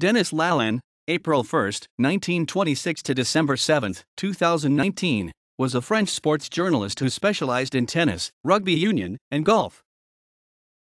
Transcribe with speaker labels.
Speaker 1: Dennis Lalland, April 1, 1926 to December 7, 2019, was a French sports journalist who specialized in tennis, rugby union, and golf.